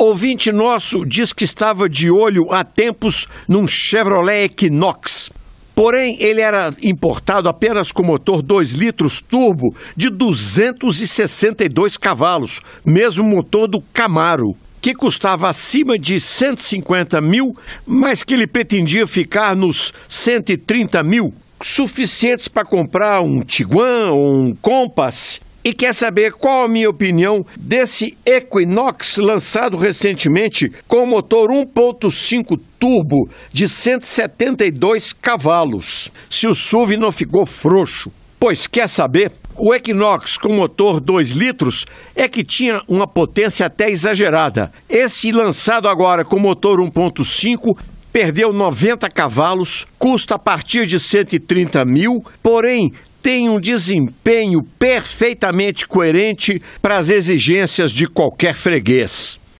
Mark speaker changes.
Speaker 1: Ouvinte nosso diz que estava de olho há tempos num Chevrolet Equinox. Porém, ele era importado apenas com motor 2 litros turbo de 262 cavalos, mesmo motor do Camaro, que custava acima de 150 mil, mas que ele pretendia ficar nos 130 mil, suficientes para comprar um Tiguan ou um Compass e quer saber qual a minha opinião desse Equinox lançado recentemente com motor 1.5 turbo de 172 cavalos. Se o SUV não ficou frouxo, pois quer saber? O Equinox com motor 2 litros é que tinha uma potência até exagerada. Esse lançado agora com motor 1.5 perdeu 90 cavalos, custa a partir de 130 mil, porém tem um desempenho perfeitamente coerente para as exigências de qualquer freguês.